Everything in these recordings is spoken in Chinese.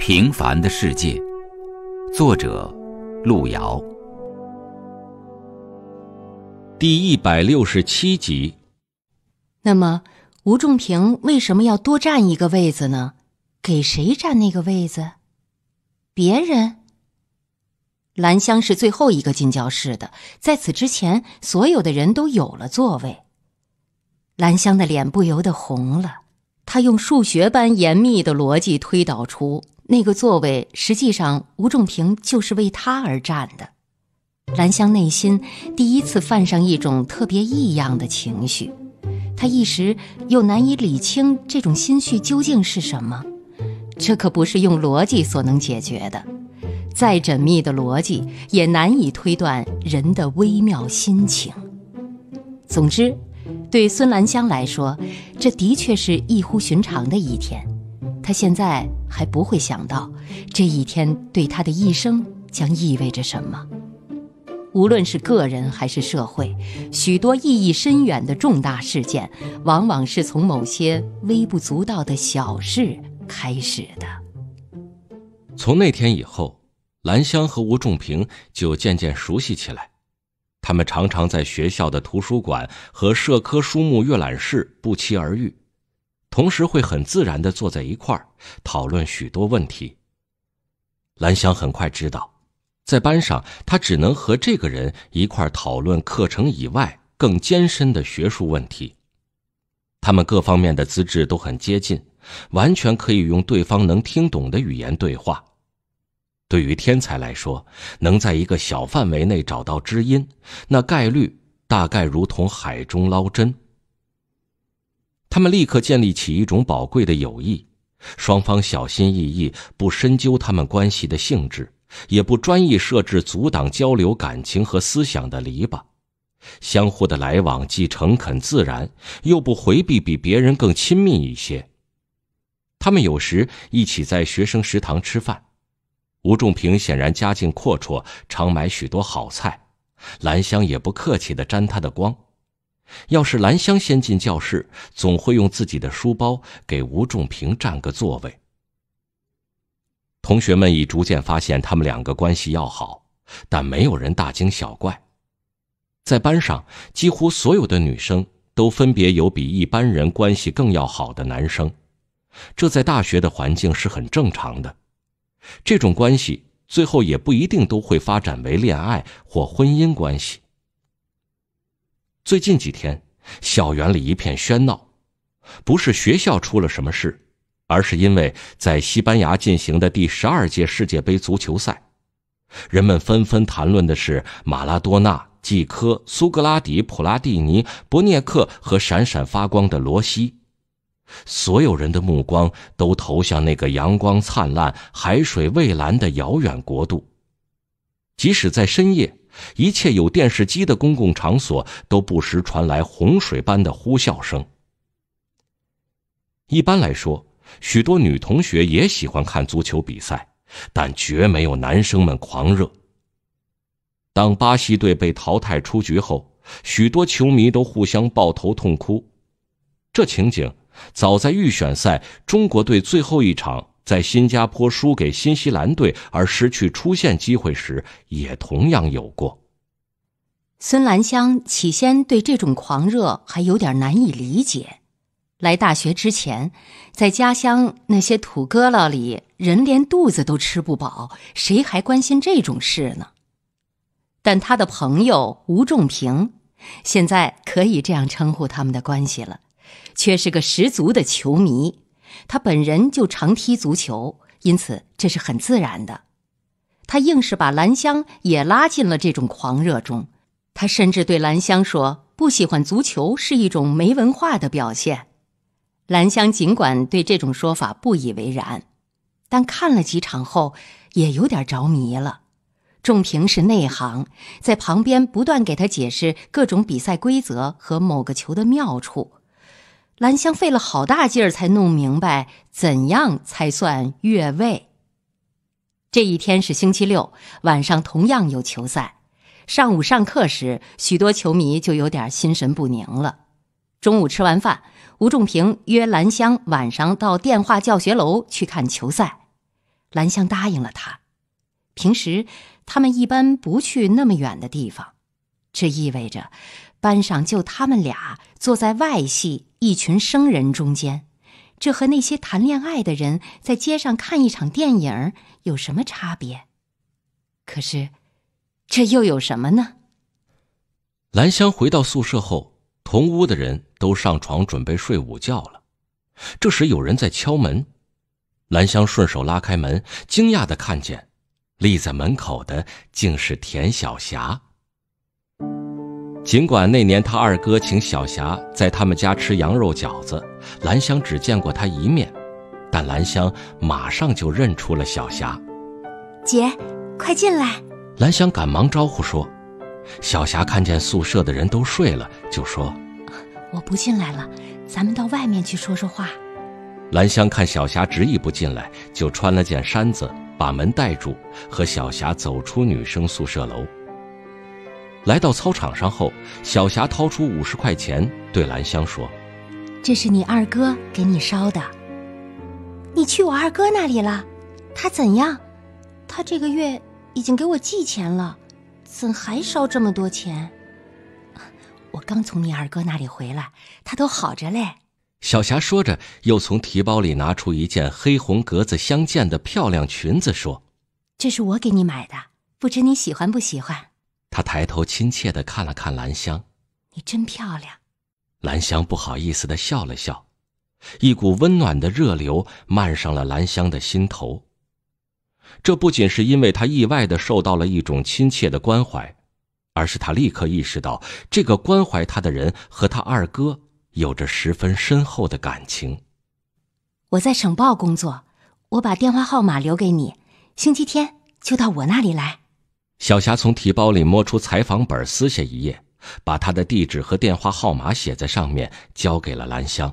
《平凡的世界》，作者路遥，第一百六十七集。那么，吴仲平为什么要多占一个位子呢？给谁占那个位子？别人。兰香是最后一个进教室的，在此之前，所有的人都有了座位。兰香的脸不由得红了，她用数学般严密的逻辑推导出。那个座位实际上，吴仲平就是为他而站的。兰香内心第一次犯上一种特别异样的情绪，她一时又难以理清这种心绪究竟是什么。这可不是用逻辑所能解决的，再缜密的逻辑也难以推断人的微妙心情。总之，对孙兰香来说，这的确是异乎寻常的一天。他现在还不会想到，这一天对他的一生将意味着什么。无论是个人还是社会，许多意义深远的重大事件，往往是从某些微不足道的小事开始的。从那天以后，兰香和吴仲平就渐渐熟悉起来，他们常常在学校的图书馆和社科书目阅览室不期而遇。同时会很自然的坐在一块儿讨论许多问题。兰香很快知道，在班上她只能和这个人一块儿讨论课程以外更艰深的学术问题。他们各方面的资质都很接近，完全可以用对方能听懂的语言对话。对于天才来说，能在一个小范围内找到知音，那概率大概如同海中捞针。他们立刻建立起一种宝贵的友谊，双方小心翼翼，不深究他们关系的性质，也不专意设置阻挡交流感情和思想的篱笆，相互的来往既诚恳自然，又不回避比别人更亲密一些。他们有时一起在学生食堂吃饭，吴仲平显然家境阔绰，常买许多好菜，兰香也不客气的沾他的光。要是兰香先进教室，总会用自己的书包给吴仲平占个座位。同学们已逐渐发现他们两个关系要好，但没有人大惊小怪。在班上，几乎所有的女生都分别有比一般人关系更要好的男生，这在大学的环境是很正常的。这种关系最后也不一定都会发展为恋爱或婚姻关系。最近几天，校园里一片喧闹，不是学校出了什么事，而是因为在西班牙进行的第十二届世界杯足球赛，人们纷纷谈论的是马拉多纳、季科、苏格拉底、普拉蒂尼、博涅克和闪闪发光的罗西，所有人的目光都投向那个阳光灿烂、海水蔚蓝的遥远国度，即使在深夜。一切有电视机的公共场所都不时传来洪水般的呼啸声。一般来说，许多女同学也喜欢看足球比赛，但绝没有男生们狂热。当巴西队被淘汰出局后，许多球迷都互相抱头痛哭。这情景早在预选赛中国队最后一场。在新加坡输给新西兰队而失去出线机会时，也同样有过。孙兰香起先对这种狂热还有点难以理解。来大学之前，在家乡那些土疙瘩里，人连肚子都吃不饱，谁还关心这种事呢？但他的朋友吴仲平，现在可以这样称呼他们的关系了，却是个十足的球迷。他本人就常踢足球，因此这是很自然的。他硬是把兰香也拉进了这种狂热中。他甚至对兰香说：“不喜欢足球是一种没文化的表现。”兰香尽管对这种说法不以为然，但看了几场后也有点着迷了。仲平是内行，在旁边不断给他解释各种比赛规则和某个球的妙处。兰香费了好大劲儿才弄明白怎样才算越位。这一天是星期六，晚上同样有球赛。上午上课时，许多球迷就有点心神不宁了。中午吃完饭，吴仲平约兰香晚上到电话教学楼去看球赛，兰香答应了他。平时他们一般不去那么远的地方，这意味着班上就他们俩坐在外系。一群生人中间，这和那些谈恋爱的人在街上看一场电影有什么差别？可是，这又有什么呢？兰香回到宿舍后，同屋的人都上床准备睡午觉了。这时有人在敲门，兰香顺手拉开门，惊讶的看见，立在门口的竟是田小霞。尽管那年他二哥请小霞在他们家吃羊肉饺子，兰香只见过他一面，但兰香马上就认出了小霞。姐，快进来！兰香赶忙招呼说。小霞看见宿舍的人都睡了，就说：“我不进来了，咱们到外面去说说话。”兰香看小霞执意不进来，就穿了件衫子，把门带住，和小霞走出女生宿舍楼。来到操场上后，小霞掏出五十块钱，对兰香说：“这是你二哥给你烧的。你去我二哥那里了？他怎样？他这个月已经给我寄钱了，怎还烧这么多钱？我刚从你二哥那里回来，他都好着嘞。”小霞说着，又从提包里拿出一件黑红格子相间的漂亮裙子，说：“这是我给你买的，不知你喜欢不喜欢。”他抬头亲切地看了看兰香，你真漂亮。兰香不好意思地笑了笑，一股温暖的热流漫上了兰香的心头。这不仅是因为他意外地受到了一种亲切的关怀，而是他立刻意识到这个关怀他的人和他二哥有着十分深厚的感情。我在省报工作，我把电话号码留给你，星期天就到我那里来。小霞从提包里摸出采访本，撕下一页，把她的地址和电话号码写在上面，交给了兰香。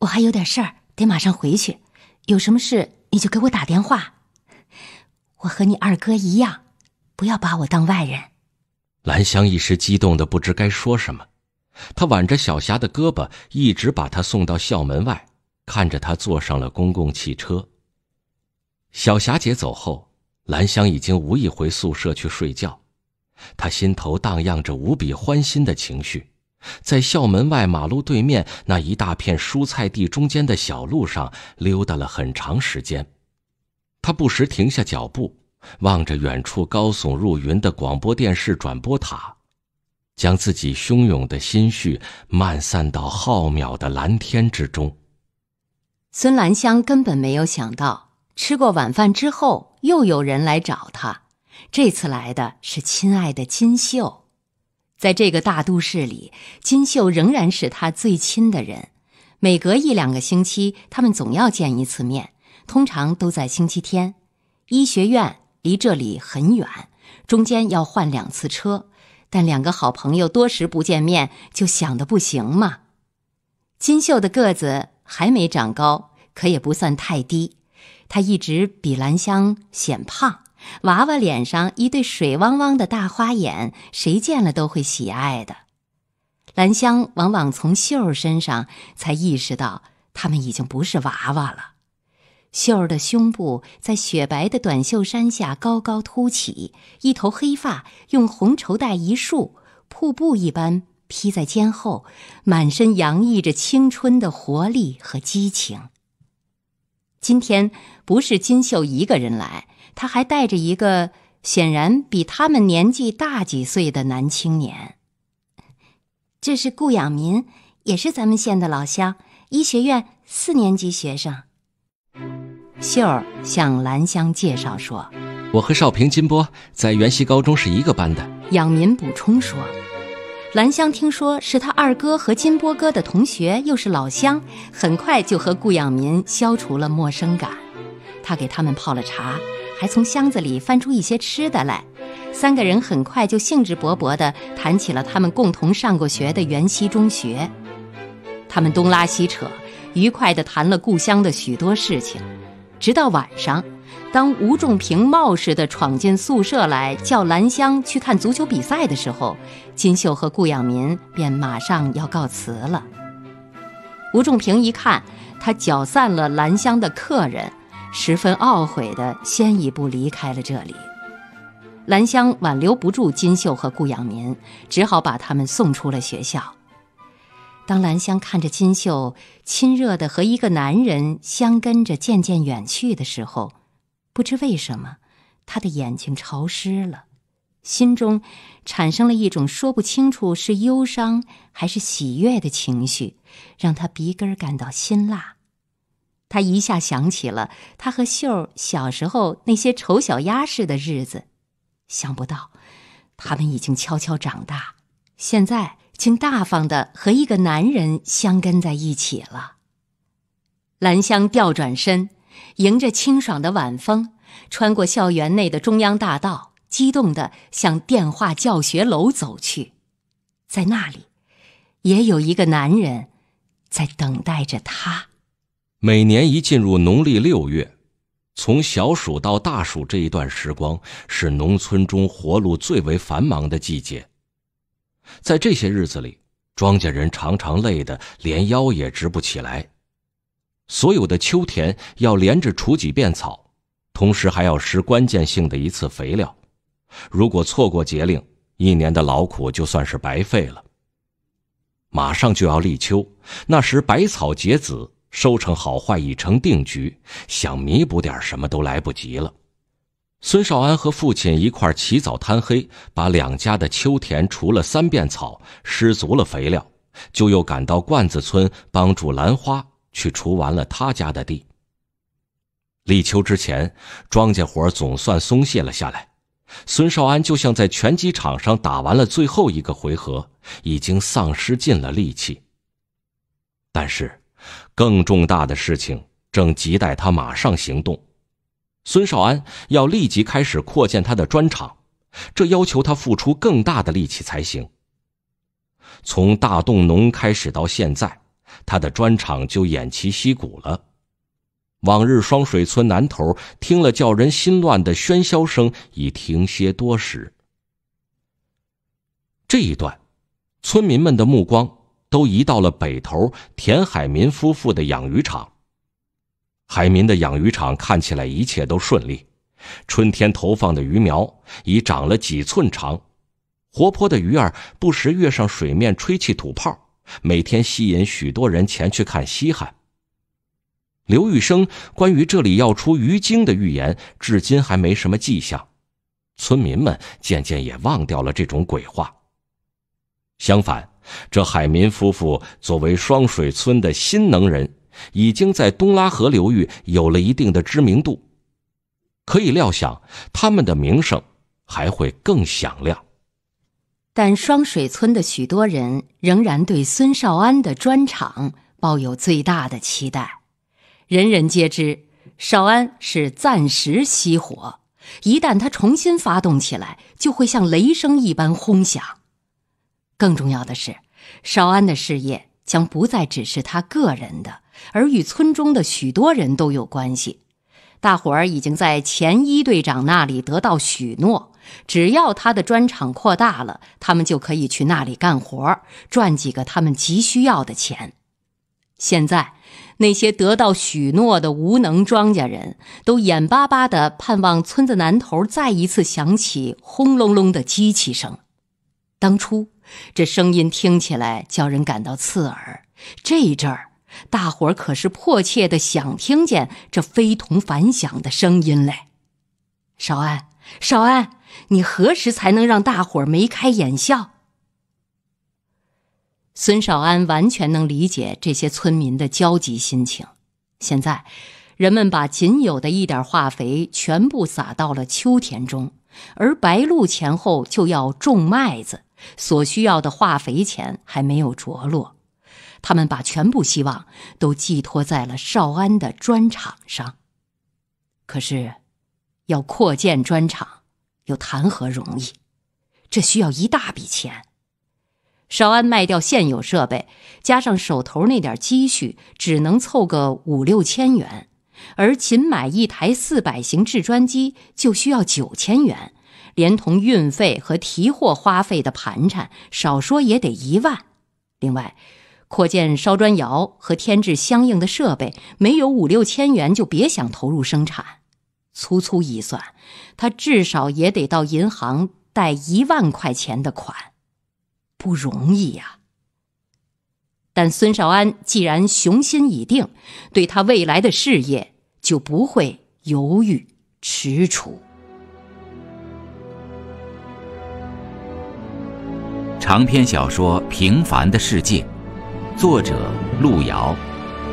我还有点事儿，得马上回去。有什么事你就给我打电话。我和你二哥一样，不要把我当外人。兰香一时激动的不知该说什么，她挽着小霞的胳膊，一直把她送到校门外，看着她坐上了公共汽车。小霞姐走后。兰香已经无意回宿舍去睡觉，她心头荡漾着无比欢欣的情绪，在校门外马路对面那一大片蔬菜地中间的小路上溜达了很长时间。她不时停下脚步，望着远处高耸入云的广播电视转播塔，将自己汹涌的心绪漫散到浩渺的蓝天之中。孙兰香根本没有想到。吃过晚饭之后，又有人来找他。这次来的是亲爱的金秀，在这个大都市里，金秀仍然是他最亲的人。每隔一两个星期，他们总要见一次面，通常都在星期天。医学院离这里很远，中间要换两次车。但两个好朋友多时不见面，就想的不行嘛。金秀的个子还没长高，可也不算太低。她一直比兰香显胖，娃娃脸上一对水汪汪的大花眼，谁见了都会喜爱的。兰香往往从秀儿身上才意识到，他们已经不是娃娃了。秀儿的胸部在雪白的短袖衫下高高凸起，一头黑发用红绸带一束，瀑布一般披在肩后，满身洋溢着青春的活力和激情。今天不是金秀一个人来，他还带着一个显然比他们年纪大几岁的男青年。这是顾养民，也是咱们县的老乡，医学院四年级学生。秀儿向兰香介绍说：“我和少平、金波在原西高中是一个班的。”养民补充说。兰香听说是他二哥和金波哥的同学，又是老乡，很快就和顾养民消除了陌生感。他给他们泡了茶，还从箱子里翻出一些吃的来。三个人很快就兴致勃勃地谈起了他们共同上过学的元溪中学。他们东拉西扯，愉快地谈了故乡的许多事情，直到晚上。当吴仲平冒失地闯进宿舍来叫兰香去看足球比赛的时候，金秀和顾养民便马上要告辞了。吴仲平一看他搅散了兰香的客人，十分懊悔地先一步离开了这里。兰香挽留不住金秀和顾养民，只好把他们送出了学校。当兰香看着金秀亲热地和一个男人相跟着渐渐远去的时候，不知为什么，他的眼睛潮湿了，心中产生了一种说不清楚是忧伤还是喜悦的情绪，让他鼻根儿感到辛辣。他一下想起了他和秀儿小时候那些丑小鸭似的日子，想不到他们已经悄悄长大，现在竟大方的和一个男人相跟在一起了。兰香调转身。迎着清爽的晚风，穿过校园内的中央大道，激动地向电话教学楼走去。在那里，也有一个男人，在等待着他。每年一进入农历六月，从小暑到大暑这一段时光，是农村中活路最为繁忙的季节。在这些日子里，庄稼人常常累得连腰也直不起来。所有的秋田要连着除几遍草，同时还要施关键性的一次肥料。如果错过节令，一年的劳苦就算是白费了。马上就要立秋，那时百草结籽，收成好坏已成定局，想弥补点什么都来不及了。孙少安和父亲一块起早贪黑，把两家的秋田除了三遍草，施足了肥料，就又赶到罐子村帮助兰花。去除完了他家的地。立秋之前，庄稼活总算松懈了下来。孙少安就像在拳击场上打完了最后一个回合，已经丧失尽了力气。但是，更重大的事情正急待他马上行动。孙少安要立即开始扩建他的砖厂，这要求他付出更大的力气才行。从大动农开始到现在。他的砖厂就偃旗息鼓了。往日双水村南头听了叫人心乱的喧嚣声，已停歇多时。这一段，村民们的目光都移到了北头田海民夫妇的养鱼场。海民的养鱼场看起来一切都顺利，春天投放的鱼苗已长了几寸长，活泼的鱼儿不时跃上水面吹气吐泡。每天吸引许多人前去看稀罕。刘玉生关于这里要出鱼精的预言，至今还没什么迹象。村民们渐渐也忘掉了这种鬼话。相反，这海民夫妇作为双水村的新能人，已经在东拉河流域有了一定的知名度。可以料想，他们的名声还会更响亮。但双水村的许多人仍然对孙少安的专场抱有最大的期待。人人皆知，少安是暂时熄火，一旦他重新发动起来，就会像雷声一般轰响。更重要的是，少安的事业将不再只是他个人的，而与村中的许多人都有关系。大伙儿已经在前一队长那里得到许诺。只要他的砖厂扩大了，他们就可以去那里干活，赚几个他们急需要的钱。现在，那些得到许诺的无能庄稼人都眼巴巴地盼望村子南头再一次响起轰隆隆的机器声。当初，这声音听起来叫人感到刺耳；这一阵儿，大伙儿可是迫切地想听见这非同凡响的声音嘞，少安。少安，你何时才能让大伙儿眉开眼笑？孙少安完全能理解这些村民的焦急心情。现在，人们把仅有的一点化肥全部撒到了秋田中，而白露前后就要种麦子，所需要的化肥钱还没有着落。他们把全部希望都寄托在了少安的砖厂上，可是。要扩建砖厂，又谈何容易？这需要一大笔钱。少安卖掉现有设备，加上手头那点积蓄，只能凑个五六千元。而仅买一台四百型制砖机就需要九千元，连同运费和提货花费的盘缠，少说也得一万。另外，扩建烧砖窑和添置相应的设备，没有五六千元就别想投入生产。粗粗一算，他至少也得到银行贷一万块钱的款，不容易呀。但孙少安既然雄心已定，对他未来的事业就不会犹豫迟蹰。长篇小说《平凡的世界》，作者路遥，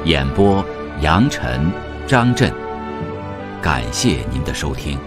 演播杨晨、张震。感谢您的收听。